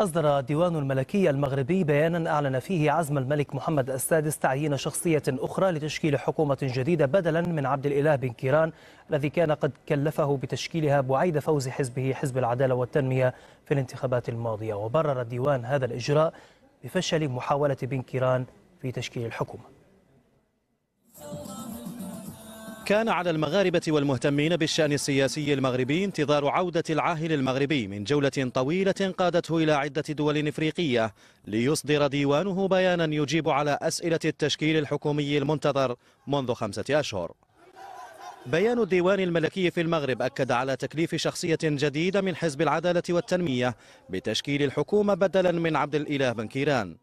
أصدر ديوان الملكي المغربي بيانا أعلن فيه عزم الملك محمد السادس تعيين شخصية أخرى لتشكيل حكومة جديدة بدلا من عبد الإله بن كيران الذي كان قد كلفه بتشكيلها بعيد فوز حزبه حزب العدالة والتنمية في الانتخابات الماضية وبرر ديوان هذا الإجراء بفشل محاولة بن كيران في تشكيل الحكومة كان على المغاربة والمهتمين بالشأن السياسي المغربي انتظار عودة العاهل المغربي من جولة طويلة قادته إلى عدة دول إفريقية ليصدر ديوانه بيانا يجيب على أسئلة التشكيل الحكومي المنتظر منذ خمسة أشهر بيان الديوان الملكي في المغرب أكد على تكليف شخصية جديدة من حزب العدالة والتنمية بتشكيل الحكومة بدلا من عبد الإله بن كيران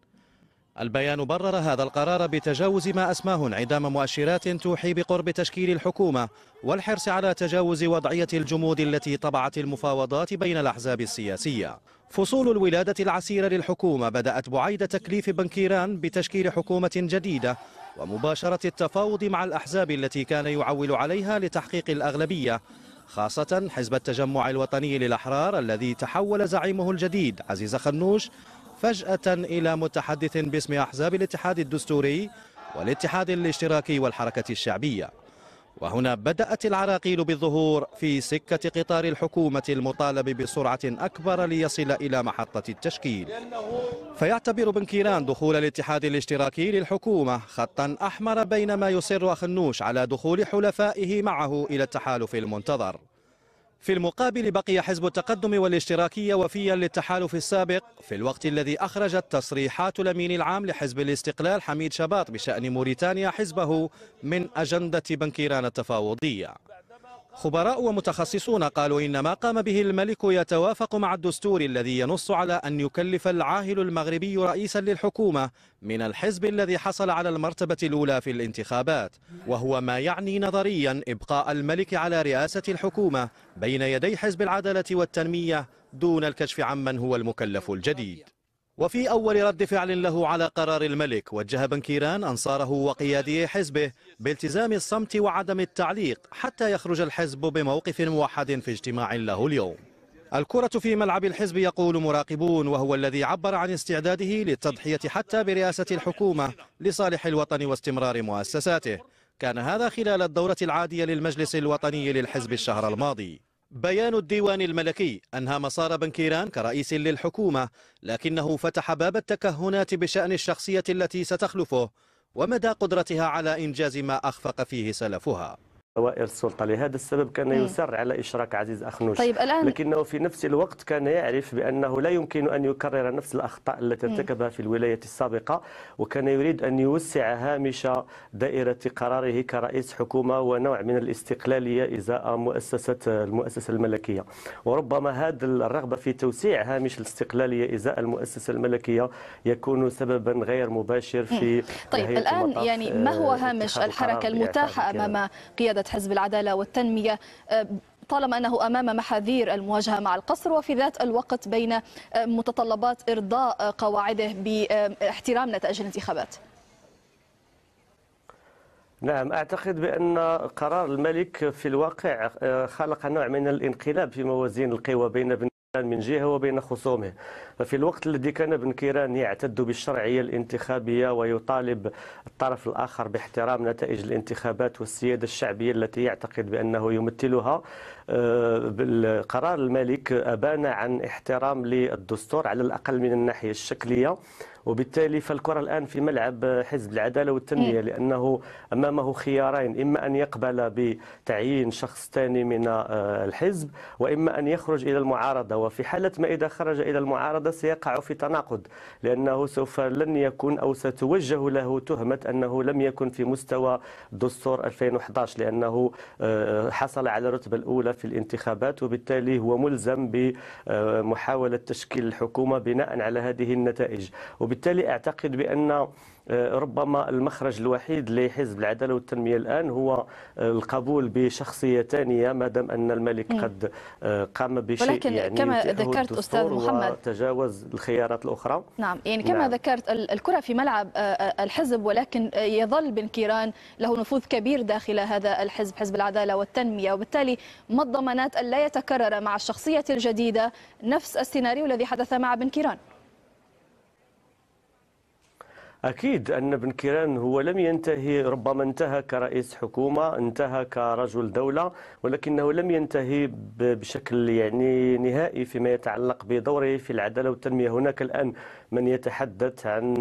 البيان برر هذا القرار بتجاوز ما أسماه انعدام مؤشرات توحي بقرب تشكيل الحكومة والحرص على تجاوز وضعية الجمود التي طبعت المفاوضات بين الأحزاب السياسية فصول الولادة العسيرة للحكومة بدأت بعيد تكليف بنكيران بتشكيل حكومة جديدة ومباشرة التفاوض مع الأحزاب التي كان يعول عليها لتحقيق الأغلبية خاصة حزب التجمع الوطني للأحرار الذي تحول زعيمه الجديد عزيز خنوش فجأة إلى متحدث باسم أحزاب الاتحاد الدستوري والاتحاد الاشتراكي والحركة الشعبية وهنا بدأت العراقيل بالظهور في سكة قطار الحكومة المطالب بسرعة أكبر ليصل إلى محطة التشكيل فيعتبر بن كيران دخول الاتحاد الاشتراكي للحكومة خطا أحمر بينما يصر أخنوش على دخول حلفائه معه إلى التحالف المنتظر في المقابل بقي حزب التقدم والاشتراكية وفيا للتحالف السابق في الوقت الذي أخرجت تصريحات الأمين العام لحزب الاستقلال حميد شباط بشأن موريتانيا حزبه من أجندة بنكيران التفاوضية خبراء ومتخصصون قالوا إن ما قام به الملك يتوافق مع الدستور الذي ينص على أن يكلف العاهل المغربي رئيسا للحكومة من الحزب الذي حصل على المرتبة الأولى في الانتخابات وهو ما يعني نظريا إبقاء الملك على رئاسة الحكومة بين يدي حزب العدالة والتنمية دون الكشف عمن هو المكلف الجديد وفي أول رد فعل له على قرار الملك وجه بنكيران أنصاره وقيادي حزبه بالتزام الصمت وعدم التعليق حتى يخرج الحزب بموقف موحد في اجتماع له اليوم الكرة في ملعب الحزب يقول مراقبون وهو الذي عبر عن استعداده للتضحية حتى برئاسة الحكومة لصالح الوطن واستمرار مؤسساته كان هذا خلال الدورة العادية للمجلس الوطني للحزب الشهر الماضي بيان الديوان الملكي أنهى مسار بنكيران كرئيس للحكومة لكنه فتح باب التكهنات بشأن الشخصية التي ستخلفه ومدى قدرتها على إنجاز ما أخفق فيه سلفها دوائر السلطة لهذا السبب كان إيه. يسر على إشراك عزيز أخنوش طيب الآن لكنه في نفس الوقت كان يعرف بأنه لا يمكن أن يكرر نفس الأخطاء التي إيه. ارتكبها في الولاية السابقة وكان يريد أن يوسع هامش دائرة قراره كرئيس حكومة ونوع من الاستقلالية إزاء مؤسسة المؤسسة الملكية وربما هذا الرغبة في توسيع هامش الاستقلالية إزاء المؤسسة الملكية يكون سببا غير مباشر إيه. في طيب الآن يعني ما هو آه، هامش الحركة المتاحة أمام قيادة قيادة حزب العدالة والتنمية آه، طالما أنه أمام محاذير المواجهة مع القصر وفي ذات الوقت بين آه، متطلبات إرضاء آه، قواعده باحترام نتائج الانتخابات نعم أعتقد بأن قرار الملك في الواقع خلق نوع من الانقلاب في موازين القوى بين من جهه وبين خصومه ففي الوقت الذي كان ابن كيران يعتد بالشرعيه الانتخابيه ويطالب الطرف الاخر باحترام نتائج الانتخابات والسياده الشعبيه التي يعتقد بانه يمثلها آه، قرار الملك ابان عن احترام للدستور على الاقل من الناحيه الشكليه وبالتالي فالكرة الآن في ملعب حزب العدالة والتنمية إيه. لأنه أمامه خيارين إما أن يقبل بتعيين شخص ثاني من آه، الحزب وإما أن يخرج إلى المعارضة وفي حالة ما إذا خرج إلى المعارضة سيقع في تناقض لأنه سوف لن يكون أو ستوجه له تهمة أنه لم يكن في مستوى دستور 2011 لأنه آه، حصل على الرتبة الأولى في الانتخابات وبالتالي هو ملزم بمحاولة تشكيل الحكومة بناء على هذه النتائج وب وبالتالي اعتقد بان آه، ربما المخرج الوحيد لحزب العداله والتنميه الان هو آه، القبول بشخصيه ثانيه ما دام ان الملك إيه. قد آه، قام بشيء ولكن يعني كما ذكرت استاذ محمد تجاوز الخيارات الاخرى نعم يعني كما نعم. ذكرت الكره في ملعب الحزب ولكن يظل بن كيران له نفوذ كبير داخل هذا الحزب حزب العداله والتنميه وبالتالي ما الضمانات ان لا يتكرر مع الشخصيه الجديده نفس السيناريو الذي حدث مع بن كيران أكيد أن بن كيران هو لم ينتهي ربما انتهى كرئيس حكومة انتهى كرجل دولة ولكنه لم ينتهي بشكل يعني نهائي فيما يتعلق بدوره في العدالة والتنمية هناك الآن من يتحدث عن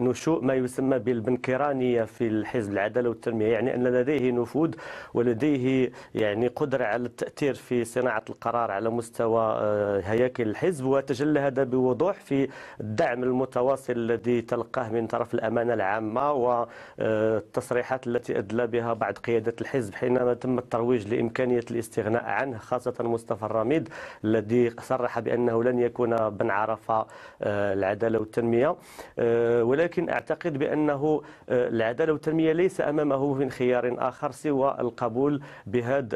نشوء ما يسمى بالبنكرانية في الحزب العدالة والتنمية يعني أن لديه نفوذ ولديه يعني قدرة على التأثير في صناعة القرار على مستوى آه، هياكل الحزب وتجلى هذا بوضوح في الدعم المتواصل الذي تلقاه من طرف الامانه العامه والتصريحات آه، التي ادلى بها بعض قياده الحزب حينما تم الترويج لامكانيه الاستغناء عنه خاصه مصطفى الرميد الذي صرح بانه لن يكون بن عرفه آه، العداله والتنميه آه، ولكن اعتقد بانه العداله والتنميه ليس امامه من خيار اخر سوى القبول بهذا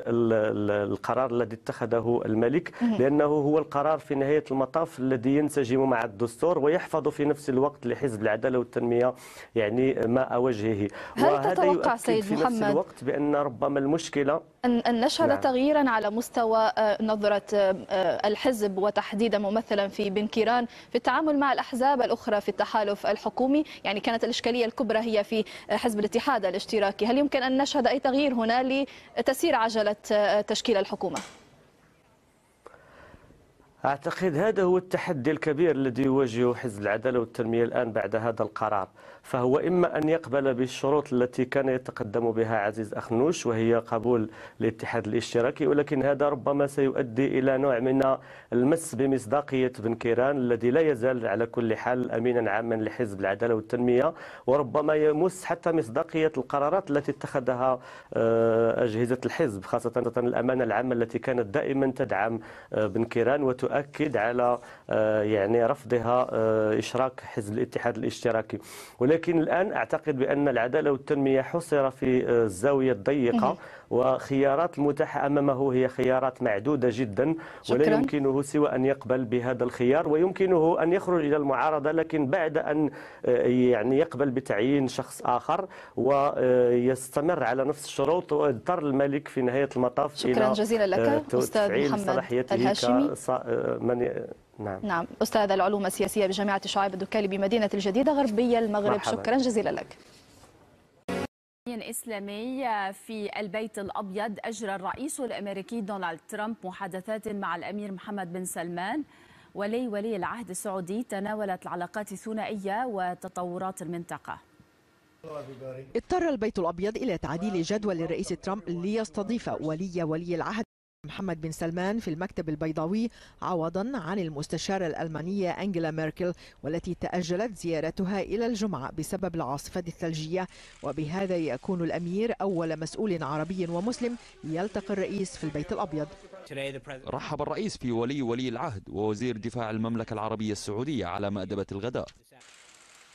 القرار الذي اتخذه الملك لانه هو القرار في نهايه المطاف الذي ينسجم مع الدستور ويحفظ في نفس الوقت الوقت لحزب العداله والتنميه يعني ماء وجهه هل تتوقع سيد في محمد نفس الوقت بان ربما المشكله ان نشهد نعم. تغييرا على مستوى آه، نظره آه، الحزب وتحديدا ممثلا في بن كيران في التعامل مع الاحزاب الاخرى في التحالف الحكومي يعني كانت الاشكاليه الكبرى هي في آه، حزب الاتحاد الاشتراكي هل يمكن ان نشهد اي تغيير هنا لتسير عجله تشكيل الحكومه أعتقد هذا هو التحدي الكبير الذي يواجهه حزب العدالة والتنمية الآن بعد هذا القرار فهو إما أن يقبل بالشروط التي كان يتقدم بها عزيز أخنوش وهي قبول الاتحاد الاشتراكي ولكن هذا ربما سيؤدي إلى نوع من المس بمصداقية بن كيران الذي لا يزال على كل حال أمينا عاما لحزب العدالة والتنمية وربما يمس حتى مصداقية القرارات التي اتخذها آه، أجهزة الحزب خاصة الأمانة العامة التي كانت دائما تدعم آه، بن كيران وتؤمن تؤكد على آه، يعني رفضها آه، إشراك حزب الاتحاد الاشتراكي ولكن الآن أعتقد بأن العدالة والتنمية حصر في آه، الزاوية الضيقة وخيارات المتاحة أمامه هي خيارات معدودة جدا شكرا. ولا يمكنه سوى أن يقبل بهذا الخيار ويمكنه أن يخرج إلى المعارضة لكن بعد أن آه، يعني يقبل بتعيين شخص آخر ويستمر على نفس الشروط واضطر الملك في نهاية المطاف شكرا جزيلا لك آه، أستاذ محمد الهاشمي آه، نعم. نعم أستاذ العلوم السياسية بجامعة شعيب الدكالي بمدينة الجديدة غربية المغرب مرحبا. شكرا جزيلا لك إسلامي في البيت الأبيض أجرى الرئيس الأمريكي دونالد ترامب محادثات مع الأمير محمد بن سلمان ولي ولي العهد السعودي تناولت العلاقات الثنائية وتطورات المنطقة اضطر البيت الأبيض إلى تعديل جدول الرئيس ترامب ليستضيف ولي ولي العهد محمد بن سلمان في المكتب البيضاوي عوضا عن المستشارة الألمانية أنجلا ميركل والتي تأجلت زيارتها إلى الجمعة بسبب العاصفة الثلجية وبهذا يكون الأمير أول مسؤول عربي ومسلم يلتقي الرئيس في البيت الأبيض رحب الرئيس في ولي ولي العهد ووزير دفاع المملكة العربية السعودية على مأدبة الغداء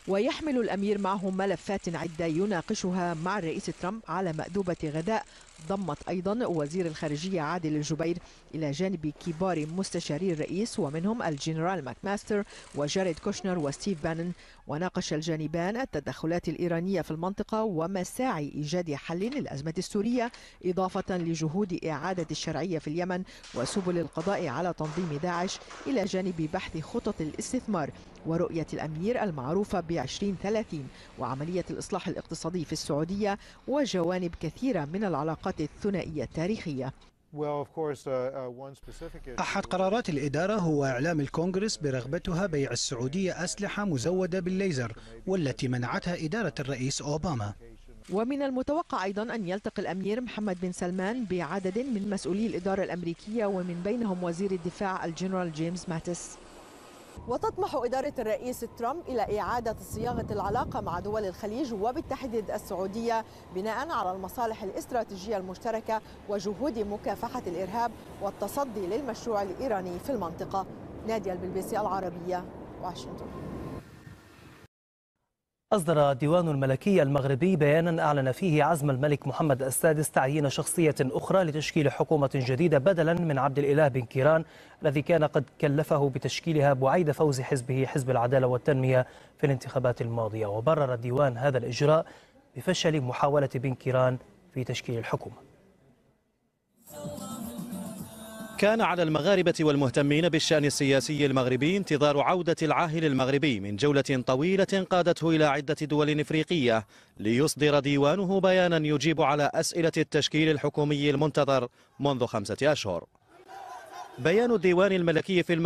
ويحمل الأمير معه ملفات عدة يناقشها مع الرئيس ترامب على مأدوبة غداء ضمت أيضا وزير الخارجية عادل الجبير إلى جانب كبار مستشاري الرئيس ومنهم الجنرال ماكماستر وجاريد كوشنر وستيف بانن وناقش الجانبان التدخلات الإيرانية في المنطقة ومساعي إيجاد حل للأزمة السورية إضافة لجهود إعادة الشرعية في اليمن وسبل القضاء على تنظيم داعش إلى جانب بحث خطط الاستثمار ورؤية الأمير المعروفة ب 2030 وعملية الإصلاح الاقتصادي في السعودية وجوانب كثيرة من العلاقات الثنائية التاريخية uh, uh, أحد قرارات الإدارة هو إعلام الكونغرس برغبتها بيع السعودية أسلحة مزودة بالليزر والتي منعتها إدارة الرئيس أوباما ومن المتوقع أيضا أن يلتقي الأمير محمد بن سلمان بعدد من مسؤولي الإدارة الأمريكية ومن بينهم وزير الدفاع الجنرال جيمس ماتس وتطمح إدارة الرئيس ترامب إلى إعادة صياغة العلاقة مع دول الخليج وبالتحديد السعودية بناء على المصالح الاستراتيجية المشتركة وجهود مكافحة الإرهاب والتصدي للمشروع الإيراني في المنطقة نادية البلبيسي العربية واشنطن أصدر ديوان الملكي المغربي بيانا أعلن فيه عزم الملك محمد السادس تعيين شخصية أخرى لتشكيل حكومة جديدة بدلا من عبد الإله بن كيران الذي كان قد كلفه بتشكيلها بعيد فوز حزبه حزب العدالة والتنمية في الانتخابات الماضية وبرر ديوان هذا الإجراء بفشل محاولة بن كيران في تشكيل الحكومة كان على المغاربة والمهتمين بالشأن السياسي المغربي انتظار عودة العاهل المغربي من جولة طويلة قادته إلى عدة دول إفريقية ليصدر ديوانه بيانا يجيب على أسئلة التشكيل الحكومي المنتظر منذ خمسة أشهر بيان الديوان الملكي في المغرب